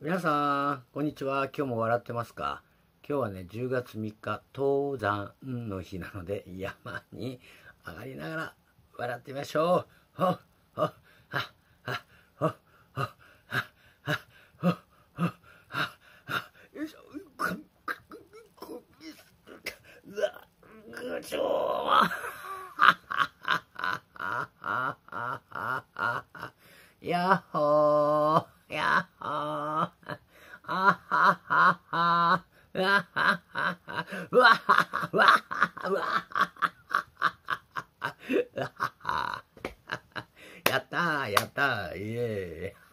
皆さん、こんにちは。今日も笑ってますか今日はね、10月3日、登山の日なので、山に上がりながら笑ってみましょう。ほっ、ほっ、は、は、はっ、はっ、は、は、はっ、はっ、は、は、よいしょ、こ、こ、こ、みす、ざ、ぐちはは。やっほー。やっほー。あははは。ー。わははは。わははは。わははは。やったー、やったー、イエーイ。